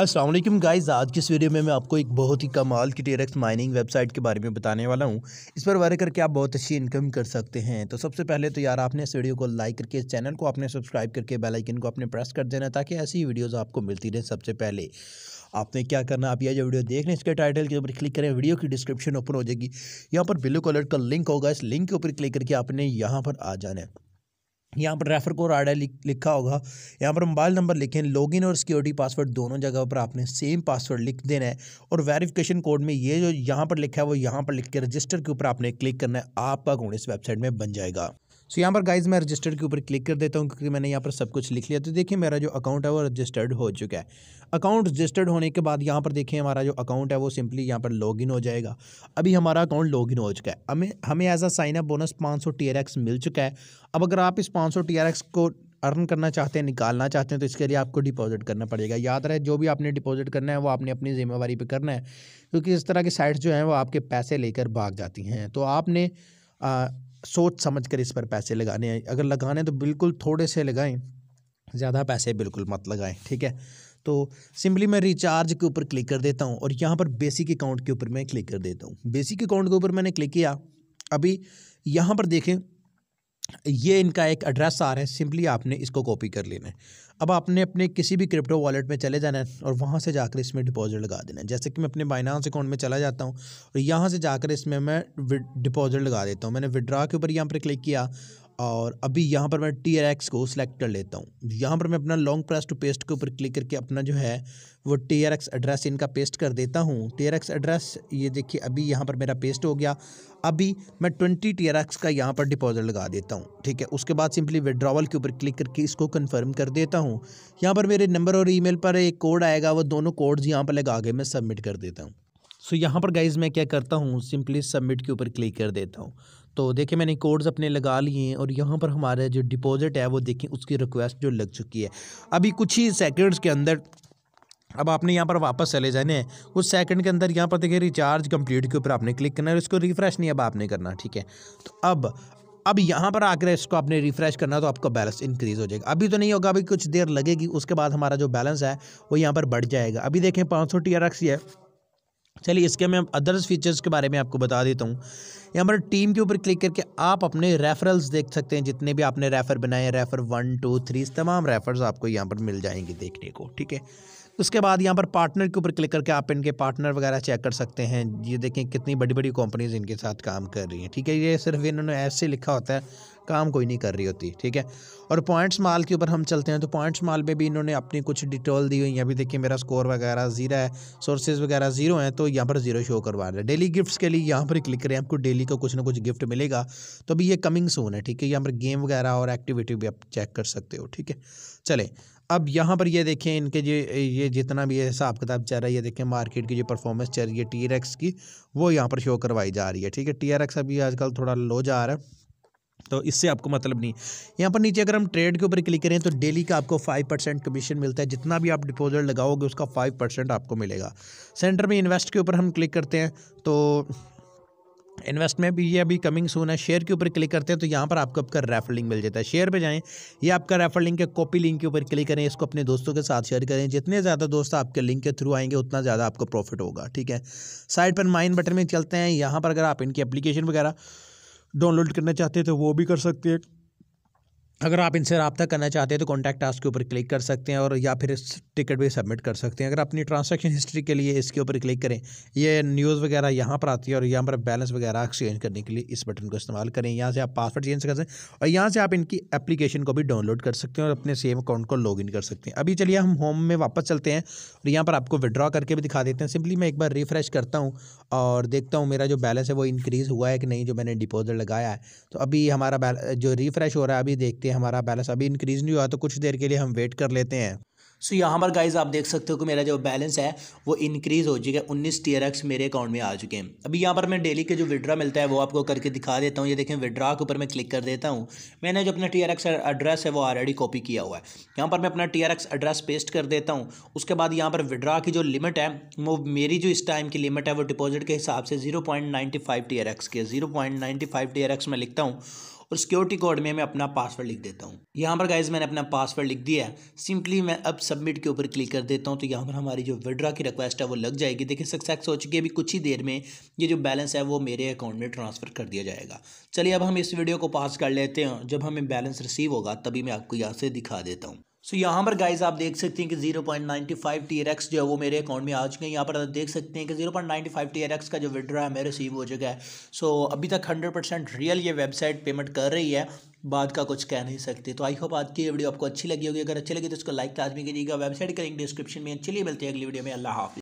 Aslam guys आज की इस वीडियो में मैं आपको एक बहुत ही कमाल की टेरेक्स माइनिंग वेबसाइट के बारे में बताने वाला हूँ इस पर वर्क करके आप बहुत अच्छी इनकम कर सकते हैं तो सबसे पहले तो यार आपने इस वीडियो को लाइक करके इस चैनल को आपने सब्सक्राइब करके बेल आइकन को आपने प्रेस कर देना ताकि ऐसी वीडियोज़ आपको मिलती रहे सबसे पहले आपने क्या करना आप यह जो वीडियो देख रहे हैं इसके टाइटल के ऊपर क्लिक करें वीडियो की डिस्क्रिप्शन ओपन हो जाएगी यहाँ पर ब्लू कलर का लिंक होगा इस लिंक के ऊपर क्लिक करके आपने यहाँ पर आ जाना है यहाँ पर रेफर कोड आर्डर लिखा होगा यहाँ पर मोबाइल नंबर लिखें लॉगिन और सिक्योरिटी पासवर्ड दोनों जगह पर आपने सेम पासवर्ड लिख देना है और वेरिफिकेशन कोड में ये जो यहाँ पर लिखा है वो यहाँ पर लिख के रजिस्टर के ऊपर आपने क्लिक करना है आपका अकाउंट इस वेबसाइट में बन जाएगा सो यहाँ पर गाइज मैं रजिस्टर्ड के ऊपर क्लिक कर देता हूँ क्योंकि मैंने यहाँ पर सब कुछ लिख लिया तो देखिए मेरा जो अकाउंट है वो रजिस्टर्ड हो चुका है अकाउंट रजिस्टर्ड होने के बाद यहाँ पर देखिए हमारा जो अकाउंट है वो सिंपली यहाँ पर लॉगिन हो जाएगा अभी हमारा अकाउंट लॉगिन हो चुका है हमें हमें as a sign up bonus पाँच सौ मिल चुका है अब अगर आप इस पाँच सौ को अर्न करना चाहते हैं निकालना चाहते हैं तो इसके लिए आपको डिपॉजिट करना पड़ेगा याद रहे जो भी आपने डिपॉजिट करना है वो आपने अपनी जिम्मेवारी पे करना है क्योंकि इस तरह की साइट्स जो हैं वो आपके पैसे लेकर भाग जाती हैं तो आपने सोच समझ कर इस पर पैसे लगाने हैं अगर लगाने तो बिल्कुल थोड़े से लगाएं ज़्यादा पैसे बिल्कुल मत लगाएं ठीक है तो सिंपली मैं रिचार्ज के ऊपर क्लिक कर देता हूँ और यहाँ पर बेसिक अकाउंट के ऊपर मैं क्लिक कर देता हूँ बेसिक अकाउंट के ऊपर मैंने क्लिक किया अभी यहाँ पर देखें ये इनका एक एड्रेस आ रहा है सिंपली आपने इसको कॉपी कर लेना है अब आपने अपने किसी भी क्रिप्टो वॉलेट में चले जाना है और वहाँ से जाकर इसमें डिपॉजिट लगा देना है जैसे कि मैं अपने बाइनांस अकाउंट में चला जाता हूँ और यहाँ से जाकर इसमें मैं डिपॉजिट लगा देता हूँ मैंने विड्रा के ऊपर यहाँ पर क्लिक किया और अभी यहाँ पर मैं टी आर एक्स को सिलेक्ट कर लेता हूँ यहाँ पर मैं अपना लॉन्ग प्रेस टू पेस्ट के ऊपर क्लिक करके अपना जो है वो टी आर एक्स एड्रेस इनका पेस्ट कर देता हूँ टी आर एक्स एड्रेस ये देखिए अभी यहाँ पर मेरा पेस्ट हो गया अभी मैं ट्वेंटी टी आर एक्स का यहाँ पर डिपॉजिट लगा देता हूँ ठीक है उसके बाद सिंपली विड्रावल के ऊपर क्लिक करके इसको कन्फर्म कर देता हूँ यहाँ पर मेरे नंबर और ई मेल पर एक कोड आएगा वो दोनों कोड्स यहाँ पर लगा के मैं सबमिट कर देता हूँ सो यहाँ पर गाइज़ मैं क्या करता हूँ सिंपली सबमिट के ऊपर क्लिक कर देता हूँ तो देखिए मैंने कोड्स अपने लगा लिए हैं और यहाँ पर हमारे जो डिपॉजिट है वो देखें उसकी रिक्वेस्ट जो लग चुकी है अभी कुछ ही सेकेंड्स के अंदर अब आपने यहाँ पर वापस चले जाने हैं कुछ सेकंड के अंदर यहाँ पर देखिए रिचार्ज कंप्लीट के ऊपर आपने क्लिक करना है इसको रिफ्रेश नहीं अब आपने करना ठीक है तो अब अब यहाँ पर आकर इसको आपने रिफ्रेश करना तो आपका बैलेंस इंक्रीज हो जाएगा अभी तो नहीं होगा अभी कुछ देर लगेगी उसके बाद हमारा जो बैलेंस है वो यहाँ पर बढ़ जाएगा अभी देखें पाँच सौ टी आर एक्स है चलिए इसके मैं अदर्स फीचर्स के बारे में आपको बता देता हूँ यहाँ पर टीम के ऊपर क्लिक करके आप अपने रेफरल्स देख सकते हैं जितने भी आपने रेफ़र बनाए हैं रेफ़र वन टू थ्री तमाम रेफ़र्स आपको यहाँ पर मिल जाएंगे देखने को ठीक है उसके बाद यहाँ पर पार्टनर के ऊपर क्लिक करके आप इनके पार्टनर वगैरह चेक कर सकते हैं ये देखें कितनी बड़ी बड़ी कंपनीज इनके साथ काम कर रही हैं ठीक है ये सिर्फ इन्होंने ऐसे लिखा होता है काम कोई नहीं कर रही होती ठीक है और पॉइंट्स माल के ऊपर हम चलते हैं तो पॉइंट्स माल में भी इन्होंने अपनी कुछ डिटेल दी हुई है अभी देखिए मेरा स्कोर वगैरह जीरो है सोर्सेज वगैरह जीरो हैं तो यहाँ पर जीरो शो करवा रहे हैं डेली गिफ्ट्स के लिए यहाँ पर क्लिक करें आपको डेली का कुछ ना कुछ गिफ्ट मिलेगा तो अभी ये कमिंग सोन है ठीक है यहाँ पर गेम वगैरह और एक्टिविटी भी आप चेक कर सकते हो ठीक है चले अब यहाँ पर ये देखें इनके जो ये जितना भी हिसाब किताब चल रहा है ये देखें मार्केट की जो परफॉर्मेंस चल रही है टी की वो यहाँ पर शो करवाई जा रही है ठीक है टी अभी आजकल थोड़ा लो जा रहा है तो इससे आपको मतलब नहीं यहाँ पर नीचे अगर हम ट्रेड के ऊपर क्लिक करें तो डेली का आपको फाइव परसेंट कमीशन मिलता है जितना भी आप डिपॉजिट लगाओगे उसका फाइव परसेंट आपको मिलेगा सेंटर में इन्वेस्ट के ऊपर हम क्लिक करते हैं तो इन्वेस्ट में भी ये अभी कमिंग सून है शेयर के ऊपर क्लिक करते हैं तो यहाँ पर आपको आपका रेफर लिंक मिल जाता है शेयर पे जाएं ये आपका रेफर लिंक है कॉपी लिंक के ऊपर क्लिक करें इसको अपने दोस्तों के साथ शेयर करें जितने ज़्यादा दोस्त आपके लिंक के थ्रू आएंगे उतना ज़्यादा आपको प्रॉफिट होगा ठीक है साइड पर माइन बटन में चलते हैं यहाँ पर अगर आप इनकी एप्लीकेशन वगैरह डाउनलोड करना चाहते हैं तो वो भी कर सकते हैं अगर आप इनसे रबता करना चाहते हैं तो कॉन्टैक्ट आस के ऊपर क्लिक कर सकते हैं और या फिर इस टिकट भी सबमिट कर सकते हैं अगर अपनी ट्रांसैक्शन हिस्ट्री के लिए इसके ऊपर क्लिक करें ये न्यूज़ वगैरह यहाँ पर आती है और यहाँ पर बैलेंस वगैरह एक्सचेंज करने के लिए इस बटन को इस्तेमाल करें यहाँ से आप पासवर्ड चेंज कर सकते हैं और यहाँ से आप इनकी एप्लीकेशन को भी डाउनलोड कर सकते हैं और अपने सेम अकाउंट को लॉग कर सकते हैं अभी चलिए हम होम में वापस चलते हैं और यहाँ पर आपको विड्रॉ करके भी दिखा देते हैं सिंपली मैं एक बार रिफ्रेश करता हूँ और देखता हूँ मेरा जो बैलेंस है वो इंक्रीज़ हुआ है कि नहीं जो मैंने डिपोजिट लगाया है तो अभी हमारा जो रिफ्रेश हो रहा है अभी देखते हैं कि हमारा बैलेंस अभी इंक्रीज़ नहीं हुआ तो कुछ देर के लिए हम वेट कर लेते हैं सो so, यहाँ पर गाइज आप देख सकते हो कि मेरा जो बैलेंस है वो इंक्रीज़ हो चुका है उन्नीस टी मेरे अकाउंट में आ चुके हैं अभी यहाँ पर मैं डेली के जो विड्रा मिलता है वो आपको करके दिखा देता हूँ ये देखें विड्रा के ऊपर मैं क्लिक कर देता हूँ मैंने जो अपना टी एड्रेस है वो ऑलरेडी कॉपी किया हुआ है यहाँ पर मैं अपना टी एड्रेस पेस्ट कर देता हूँ उसके बाद यहाँ पर विड्रा की जो लिमिट है वो मेरी जो इस टाइम की लिमिट है वो डिपॉजिट के हिसाब से zero point ninety five T की है zero point ninety five T मैं लिखता हूँ और सिक्योरिटी कोड में मैं अपना पासवर्ड लिख देता हूँ यहाँ पर गाइज मैंने अपना पासवर्ड लिख दिया है सिंपली मैं अब सबमिट के ऊपर क्लिक कर देता हूँ तो यहाँ पर हमारी जो विड्रा की रिक्वेस्ट है वो लग जाएगी देखिए सक्सेस हो चुकी है अभी कुछ ही देर में ये जो बैलेंस है वो मेरे अकाउंट में ट्रांसफ़र कर दिया जाएगा चलिए अब हम इस वीडियो को पास कर लेते हैं जब हमें बैलेंस रिसीव होगा तभी मैं आपको यहाँ से दिखा देता हूँ सो so, यहाँ पर गाइज आप देख सकते हैं कि 0.95 पॉइंट जो है वो मेरे अकाउंट में आ चुके हैं यहाँ पर आप देख सकते हैं कि 0.95 पॉइंट टी का जो विड्रा है मैं रिसीव हो चुका है सो so, अभी तक 100 परसेंट रियल ये वेबसाइट पेमेंट कर रही है बाद का कुछ कह नहीं सकते तो आई होप आज की वीडियो आपको अच्छी लगी होगी अगर अच्छी लगी तो उसको लाइक लाजमी कीजिएगा वेबसाइट का लिंक डिस्क्रिप्शन में चलिए मिलती है अगली वीडियो में अल्लाह हाफ़